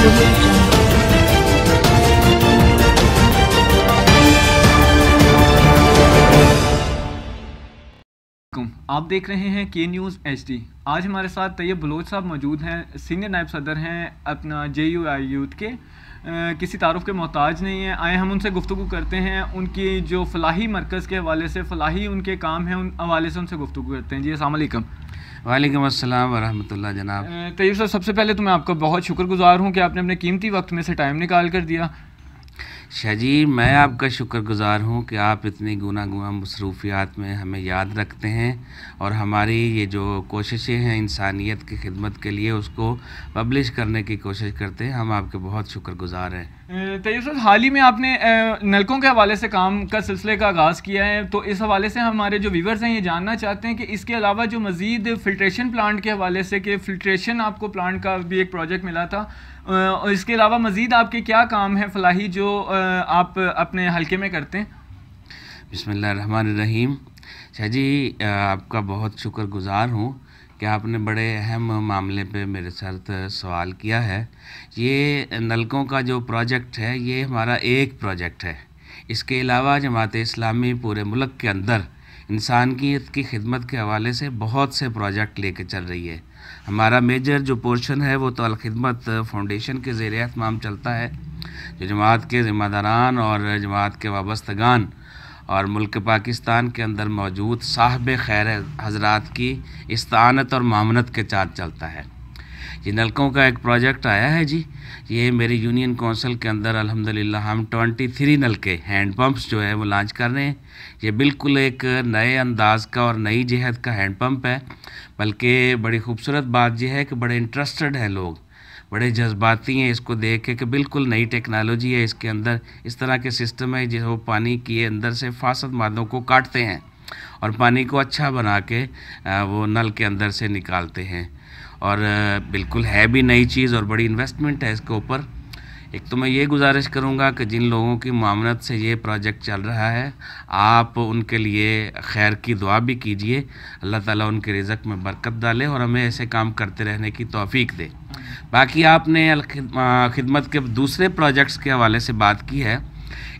آپ دیکھ رہے ہیں کے نیوز ایچ ڈی آج ہمارے ساتھ طیب بلوچ صاحب موجود ہیں سینئر نائب صدر ہیں اپنا جے یو آئی یوتھ کے کسی تعارف کے محتاج نہیں ہیں آئے ہم ان سے گفتگو کرتے ہیں ان کی جو فلاحی مرکز کے حوالے سے فلاحی ان کے کام ہیں ان حوالے سے ان سے گفتگو کرتے ہیں جی السلام علیکم وعلیکم السلام ورحمۃ اللہ جناب طیب صاحب سب سے پہلے تو میں آپ کا بہت شکر گزار ہوں کہ آپ نے اپنے قیمتی وقت میں سے ٹائم نکال کر دیا شاہ جی میں آپ کا شکر گزار ہوں کہ آپ اتنی گناہ گناہ مصروفیات میں ہمیں یاد رکھتے ہیں اور ہماری یہ جو کوششیں ہیں انسانیت کی خدمت کے لیے اس کو پبلش کرنے کی کوشش کرتے ہیں ہم آپ کے بہت شکر گزار ہیں طیب صاحب حال ہی میں آپ نے نلکوں کے حوالے سے کام کا سلسلے کا آغاز کیا ہے تو اس حوالے سے ہمارے جو ویورز ہیں یہ جاننا چاہتے ہیں کہ اس کے علاوہ جو مزید فلٹریشن پلانٹ کے حوالے سے کہ فلٹریشن آپ کو پلانٹ کا بھی ایک پروجیکٹ ملا تھا اس کے علاوہ مزید آپ کے کیا کام ہیں فلاحی جو آپ اپنے حلقے میں کرتے ہیں بسم اللہ الرحمن الرحیم شاہ جی آپ کا بہت شکر گزار ہوں کہ آپ نے بڑے اہم معاملے پہ میرے ساتھ سوال کیا ہے یہ نلکوں کا جو پروجیکٹ ہے یہ ہمارا ایک پروجیکٹ ہے اس کے علاوہ جماعت اسلامی پورے ملک کے اندر انسان کی خدمت کے حوالے سے بہت سے پروجیکٹ لے کے چل رہی ہے ہمارا میجر جو پورشن ہے وہ تو الخدمت فاؤنڈیشن کے زیر اہتمام چلتا ہے جو جماعت کے ذمہ داران اور جماعت کے وابستگان اور ملک پاکستان کے اندر موجود صاحب خیر حضرات کی استعانت اور معاملت کے چار چلتا ہے یہ نلکوں کا ایک پروجیکٹ آیا ہے جی یہ میری یونین کونسل کے اندر الحمدللہ ہم ٹونٹی تھری نلکے ہینڈ پمپس جو ہے وہ لانچ کر رہے ہیں یہ بالکل ایک نئے انداز کا اور نئی جہت کا ہینڈ پمپ ہے بلکہ بڑی خوبصورت بات یہ ہے کہ بڑے انٹرسٹڈ ہیں لوگ بڑے جذباتی ہیں اس کو دیکھ کے کہ بالکل نئی ٹیکنالوجی ہے اس کے اندر اس طرح کے سسٹم جس جو پانی کے اندر سے فاسد مادوں کو کاٹتے ہیں اور پانی کو اچھا بنا کے وہ نل کے اندر سے نکالتے ہیں اور بالکل ہے بھی نئی چیز اور بڑی انویسٹمنٹ ہے اس کے اوپر ایک تو میں یہ گزارش کروں گا کہ جن لوگوں کی معاملت سے یہ پروجیکٹ چل رہا ہے آپ ان کے لیے خیر کی دعا بھی کیجیے اللہ تعالیٰ ان کے رزق میں برکت ڈالے اور ہمیں ایسے کام کرتے رہنے کی توفیق دے باقی آپ نے خدمت کے دوسرے پروجیکٹس کے حوالے سے بات کی ہے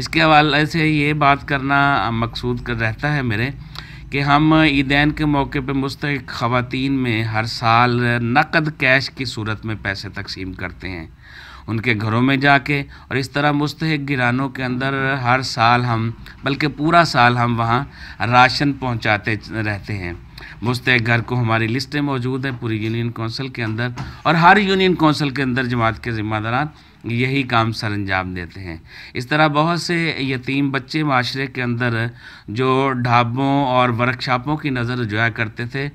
اس کے حوالے سے یہ بات کرنا مقصود کر رہتا ہے میرے کہ ہم عیدین کے موقع پہ مستحق خواتین میں ہر سال نقد کیش کی صورت میں پیسے تقسیم کرتے ہیں ان کے گھروں میں جا کے اور اس طرح مستحق گرانوں کے اندر ہر سال ہم بلکہ پورا سال ہم وہاں راشن پہنچاتے رہتے ہیں مستحق گھر کو ہماری لسٹیں موجود ہیں پوری یونین کونسل کے اندر اور ہر یونین کونسل کے اندر جماعت کے ذمہ داران یہی کام سر انجام دیتے ہیں اس طرح بہت سے یتیم بچے معاشرے کے اندر جو ڈھابوں اور ورکشاپوں کی نظر جویا کرتے تھے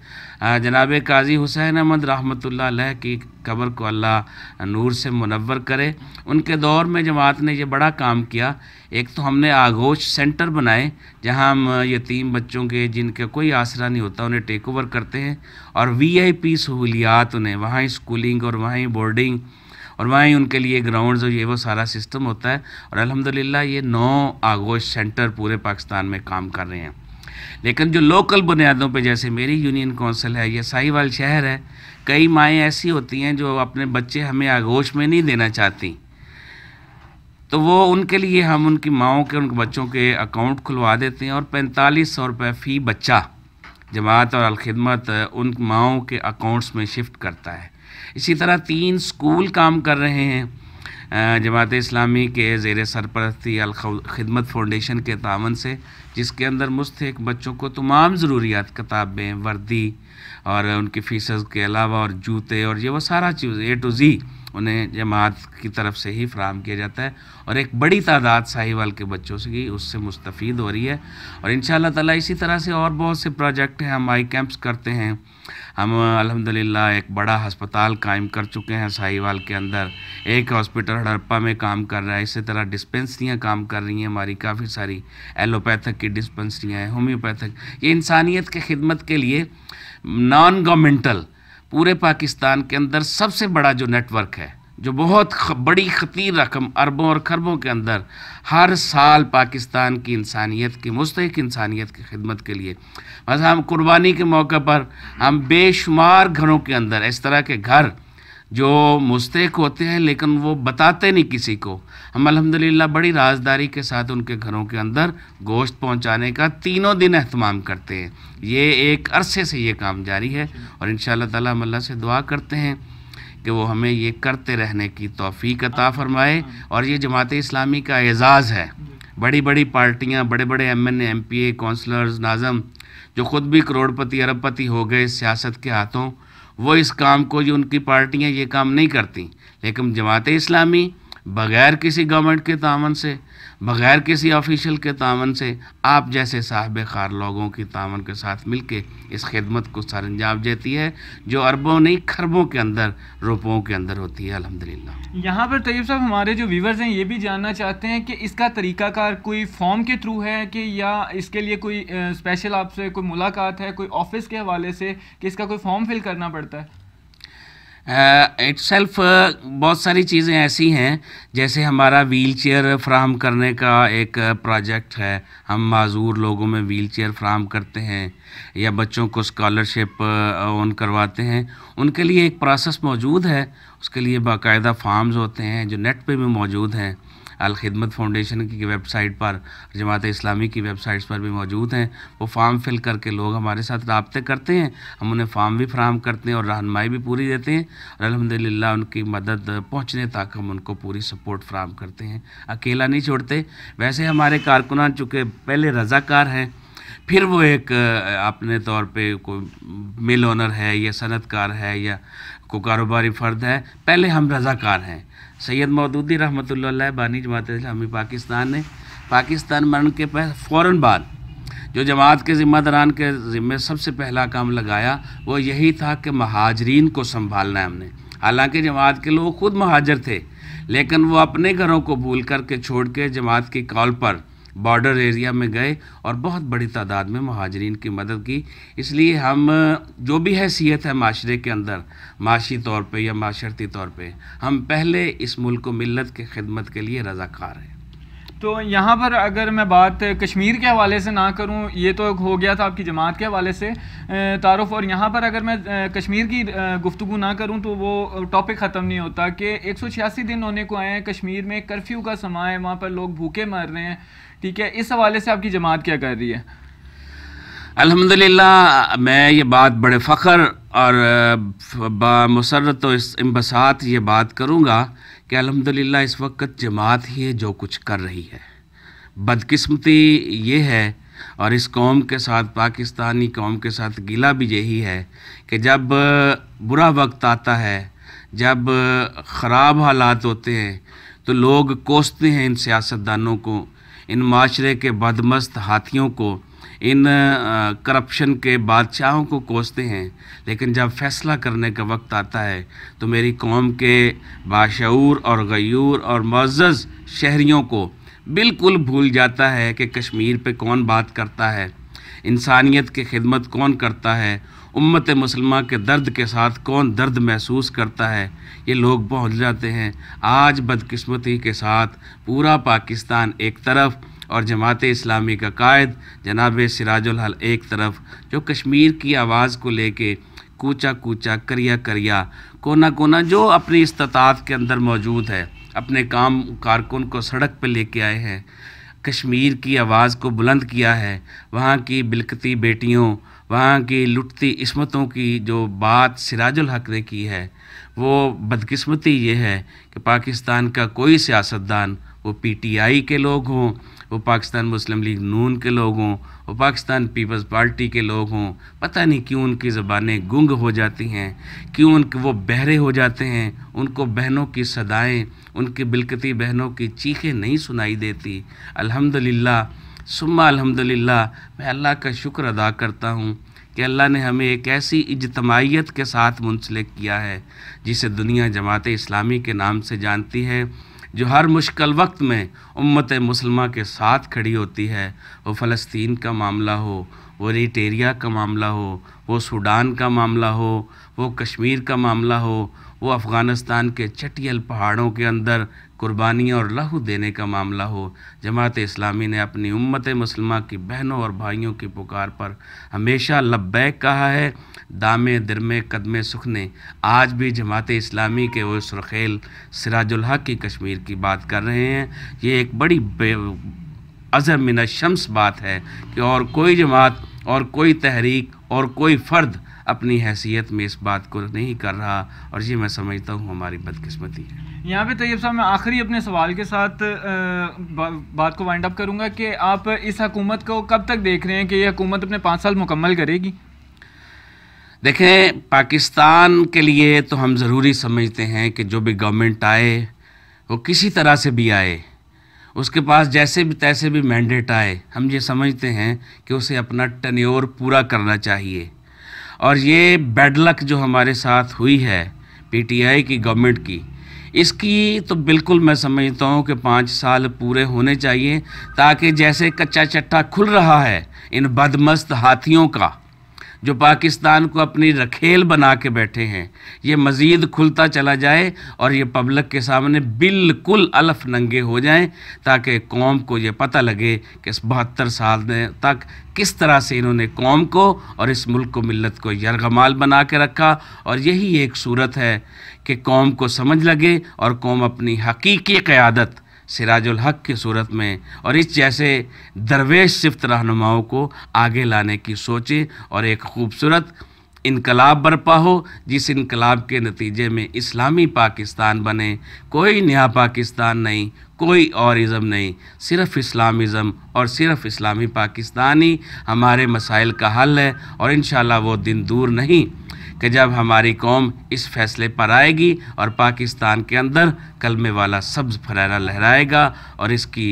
جناب قاضی حسین احمد رحمۃ اللہ علیہ کی قبر کو اللہ نور سے منور کرے ان کے دور میں جماعت نے یہ بڑا کام کیا ایک تو ہم نے آغوش سینٹر بنائے جہاں ہم یتیم بچوں کے جن کا کوئی آسرا نہیں ہوتا انہیں ٹیک اوور کرتے ہیں اور وی آئی پی سہولیات انہیں وہاں اسکولنگ اور ہی بورڈنگ اور وہاں ان کے لیے گراؤنڈز اور یہ وہ سارا سسٹم ہوتا ہے اور الحمدللہ یہ نو آگوش سینٹر پورے پاکستان میں کام کر رہے ہیں لیکن جو لوکل بنیادوں پہ جیسے میری یونین کونسل ہے یہ ساح وال شہر ہے کئی مائیں ایسی ہوتی ہیں جو اپنے بچے ہمیں آگوش میں نہیں دینا چاہتی تو وہ ان کے لیے ہم ان کی ماؤں کے ان کے بچوں کے اکاؤنٹ کھلوا دیتے ہیں اور پینتالیس سو روپے فی بچہ جماعت اور الخدمت ان ماؤں کے اکاؤنٹس میں شفٹ کرتا ہے اسی طرح تین اسکول کام کر رہے ہیں جماعت اسلامی کے زیر سرپرستی خدمت فاؤنڈیشن کے تعاون سے جس کے اندر مستحق بچوں کو تمام ضروریات کتابیں وردی اور ان کی فیسز کے علاوہ اور جوتے اور یہ وہ سارا چیز اے ٹو زی انہیں جماعت کی طرف سے ہی فراہم کیا جاتا ہے اور ایک بڑی تعداد ساہیوال وال کے بچوں سے اس سے مستفید ہو رہی ہے اور ان شاء اللہ تعالیٰ اسی طرح سے اور بہت سے پروجیکٹ ہیں ہم آئی کیمپس کرتے ہیں ہم الحمد ایک بڑا ہسپتال قائم کر چکے ہیں ساہیوال وال کے اندر ایک ہاسپٹل ہڑپا میں کام کر رہا ہے اسی طرح ڈسپنسریاں کام کر رہی ہیں ہماری کافی ساری ایلوپیتھک کی ڈسپنسریاں ہیں ہومیوپیتھک یہ انسانیت کے خدمت کے لیے نان گورنمنٹل پورے پاکستان کے اندر سب سے بڑا جو نیٹ ورک ہے جو بہت بڑی خطیر رقم اربوں اور خربوں کے اندر ہر سال پاکستان کی انسانیت کی مستحق انسانیت کی خدمت کے لیے مثلا ہم قربانی کے موقع پر ہم بے شمار گھروں کے اندر اس طرح کے گھر جو مستحق ہوتے ہیں لیکن وہ بتاتے نہیں کسی کو ہم الحمدللہ بڑی رازداری کے ساتھ ان کے گھروں کے اندر گوشت پہنچانے کا تینوں دن اہتمام کرتے ہیں یہ ایک عرصے سے یہ کام جاری ہے اور ان شاء اللہ تعالیٰ اللہ سے دعا کرتے ہیں کہ وہ ہمیں یہ کرتے رہنے کی توفیق عطا فرمائے اور یہ جماعت اسلامی کا اعزاز ہے بڑی بڑی پارٹیاں بڑے بڑے M N A M P A councillors ناظم جو خود بھی کروڑ پتی ارب پتی ہو گئے سیاست کے ہاتھوں وہ اس کام کو جو ان کی پارٹیاں یہ کام نہیں کرتی لیکن جماعت اسلامی بغیر کسی گورنمنٹ کے تعاون سے بغیر کسی آفیشل کے تعاون سے آپ جیسے صاحب خار لوگوں کی تعاون کے ساتھ مل کے اس خدمت کو سر انجام دیتی ہے جو اربوں نہیں کھربوں کے اندر روپوں کے اندر ہوتی ہے الحمدللہ یہاں پر طیب صاحب ہمارے جو ویورز ہیں یہ بھی جاننا چاہتے ہیں کہ اس کا طریقہ کار کوئی فارم کے تھرو ہے کہ یا اس کے لیے کوئی اسپیشل آپ سے کوئی ملاقات ہے کوئی آفس کے حوالے سے کہ اس کا کوئی فارم فل کرنا پڑتا ہے ایٹ سیلف بہت ساری چیزیں ایسی ہیں جیسے ہمارا ویل چیئر فراہم کرنے کا ایک پروجیکٹ ہے ہم معذور لوگوں میں ویل چیئر فراہم کرتے ہیں یا بچوں کو اسکالرشپ آن کرواتے ہیں ان کے لیے ایک پروسیس موجود ہے اس کے لیے باقاعدہ فارمز ہوتے ہیں جو نیٹ پہ بھی موجود ہیں الخدمت فاؤنڈیشن کی ویب سائٹ پر جماعت اسلامی کی ویب سائٹس پر بھی موجود ہیں وہ فارم فل کر کے لوگ ہمارے ساتھ رابطے کرتے ہیں ہم انہیں فارم بھی فراہم کرتے ہیں اور رہنمائی بھی پوری دیتے ہیں اور الحمدللہ ان کی مدد پہنچنے تک ہم ان کو پوری سپورٹ فراہم کرتے ہیں اکیلا نہیں چھوڑتے ویسے ہمارے کارکنان چونکہ پہلے رضا کار ہیں پھر وہ ایک اپنے طور پہ کوئی مل اونر ہے یا صنعت کار ہے یا کو کاروباری فرد ہے پہلے ہم رضاکار ہیں سید مودودی رحمۃ اللہ علیہ بانی جماعت اسلامی پاکستان نے پاکستان مرن کے فوراً بعد جو جماعت کے ذمہ داران کے ذمے سب سے پہلا کام لگایا وہ یہی تھا کہ مہاجرین کو سنبھالنا ہے ہم نے حالانکہ جماعت کے لوگ خود مہاجر تھے لیکن وہ اپنے گھروں کو بھول کر کے چھوڑ کے جماعت کی کال پر بارڈر ایریا میں گئے اور بہت بڑی تعداد میں مہاجرین کی مدد کی اس لیے ہم جو بھی حیثیت ہے معاشرے کے اندر معاشی طور پہ یا معاشرتی طور پہ ہم پہلے اس ملک و ملت کے خدمت کے لیے رضاکار ہیں تو یہاں پر اگر میں بات کشمیر کے حوالے سے نہ کروں یہ تو ہو گیا تھا آپ کی جماعت کے حوالے سے تعارف اور یہاں پر اگر میں کشمیر کی گفتگو نہ کروں تو وہ ٹاپک ختم نہیں ہوتا کہ ایک سو چھیاسی دن ہونے کو آئے ہیں کشمیر میں کرفیو کا سما ہے وہاں پر لوگ بھوکے مر رہے ہیں ٹھیک ہے اس حوالے سے آپ کی جماعت کیا کر رہی ہے الحمدللہ میں یہ بات بڑے فخر اور مسرت و امبسات یہ بات کروں گا کہ الحمدللہ اس وقت جماعت ہی ہے جو کچھ کر رہی ہے بدقسمتی یہ ہے اور اس قوم کے ساتھ پاکستانی قوم کے ساتھ گلہ بھی یہی ہے کہ جب برا وقت آتا ہے جب خراب حالات ہوتے ہیں تو لوگ کوستے ہیں ان سیاست دانوں کو ان معاشرے کے بدمست ہاتھیوں کو ان کرپشن کے بادشاہوں کو کوستے ہیں لیکن جب فیصلہ کرنے کا وقت آتا ہے تو میری قوم کے باشعور اور غیور اور معزز شہریوں کو بالکل بھول جاتا ہے کہ کشمیر پہ کون بات کرتا ہے انسانیت کی خدمت کون کرتا ہے امت مسلمہ کے درد کے ساتھ کون درد محسوس کرتا ہے یہ لوگ پہنچ جاتے ہیں آج بدقسمتی کے ساتھ پورا پاکستان ایک طرف اور جماعت اسلامی کا قائد جناب سراج الحل ایک طرف جو کشمیر کی آواز کو لے کے کوچا کوچا کریا کریا کونا کونا جو اپنی استطاعت کے اندر موجود ہے اپنے کام کارکن کو سڑک پہ لے کے آئے ہیں کشمیر کی آواز کو بلند کیا ہے وہاں کی بلکتی بیٹیوں وہاں کی لٹتی عصمتوں کی جو بات سراج الحق نے کی ہے وہ بدقسمتی یہ ہے کہ پاکستان کا کوئی سیاستدان دان وہ پی ٹی آئی کے لوگ ہوں وہ پاکستان مسلم لیگ نون کے لوگ ہوں وہ پاکستان پیپلز پارٹی کے لوگ ہوں پتہ نہیں کیوں ان کی زبانیں گنگ ہو جاتی ہیں کیوں ان کے وہ بہرے ہو جاتے ہیں ان کو بہنوں کی صدائیں ان کی بلکتی بہنوں کی چیخیں نہیں سنائی دیتی الحمدللہ سما الحمدللہ میں اللہ کا شکر ادا کرتا ہوں کہ اللہ نے ہمیں ایک ایسی اجتماعیت کے ساتھ منسلک کیا ہے جسے دنیا جماعت اسلامی کے نام سے جانتی ہے جو ہر مشکل وقت میں امت مسلمہ کے ساتھ کھڑی ہوتی ہے وہ فلسطین کا معاملہ ہو وہ ریٹیریا کا معاملہ ہو وہ سوڈان کا معاملہ ہو وہ کشمیر کا معاملہ ہو وہ افغانستان کے چٹیل پہاڑوں کے اندر قربانی اور لہو دینے کا معاملہ ہو جماعت اسلامی نے اپنی امت مسلمہ کی بہنوں اور بھائیوں کی پکار پر ہمیشہ لبیک کہا ہے دامے درمے قدمے سکھنے آج بھی جماعت اسلامی کے وہ سرخیل سراج الحق کی کشمیر کی بات کر رہے ہیں یہ ایک بڑی بے من الشمس بات ہے کہ اور کوئی جماعت اور کوئی تحریک اور کوئی فرد اپنی حیثیت میں اس بات کو نہیں کر رہا اور یہ میں سمجھتا ہوں ہماری بدقسمتی ہے یہاں پہ طیب صاحب میں آخری اپنے سوال کے ساتھ بات کو وائنڈ اپ کروں گا کہ آپ اس حکومت کو کب تک دیکھ رہے ہیں کہ یہ حکومت اپنے پانچ سال مکمل کرے گی دیکھیں پاکستان کے لیے تو ہم ضروری سمجھتے ہیں کہ جو بھی گورنمنٹ آئے وہ کسی طرح سے بھی آئے اس کے پاس جیسے بھی تیسے بھی مینڈیٹ آئے ہم یہ سمجھتے ہیں کہ اسے اپنا ٹنیور پورا کرنا چاہیے اور یہ بیڈ لک جو ہمارے ساتھ ہوئی ہے پی ٹی آئی کی گورنمنٹ کی اس کی تو بالکل میں سمجھتا ہوں کہ پانچ سال پورے ہونے چاہیے تاکہ جیسے کچا چٹا کھل رہا ہے ان بدمست ہاتھیوں کا جو پاکستان کو اپنی رکھیل بنا کے بیٹھے ہیں یہ مزید کھلتا چلا جائے اور یہ پبلک کے سامنے بالکل الف ننگے ہو جائیں تاکہ قوم کو یہ پتہ لگے کہ اس بہتر سال تک کس طرح سے انہوں نے قوم کو اور اس ملک کو ملت کو یرغمال بنا کے رکھا اور یہی ایک صورت ہے کہ قوم کو سمجھ لگے اور قوم اپنی حقیقی قیادت سراج الحق کی صورت میں اور اس جیسے درویش صفت رہنماؤں کو آگے لانے کی سوچیں اور ایک خوبصورت انقلاب برپا ہو جس انقلاب کے نتیجے میں اسلامی پاکستان بنے کوئی نیا پاکستان نہیں کوئی اور ازم نہیں صرف اسلامزم اور صرف اسلامی پاکستانی ہمارے مسائل کا حل ہے اور انشاءاللہ وہ دن دور نہیں کہ جب ہماری قوم اس فیصلے پر آئے گی اور پاکستان کے اندر کلمے والا سبز فرارہ لہرائے گا اور اس کی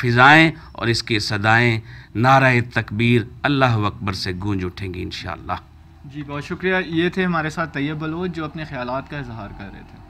فضائیں اور اس کی صدائیں نعرہ تکبیر اللہ اکبر سے گونج اٹھیں گی انشاءاللہ جی بہت شکریہ یہ تھے ہمارے ساتھ طیب بلوچ جو اپنے خیالات کا اظہار کر رہے تھے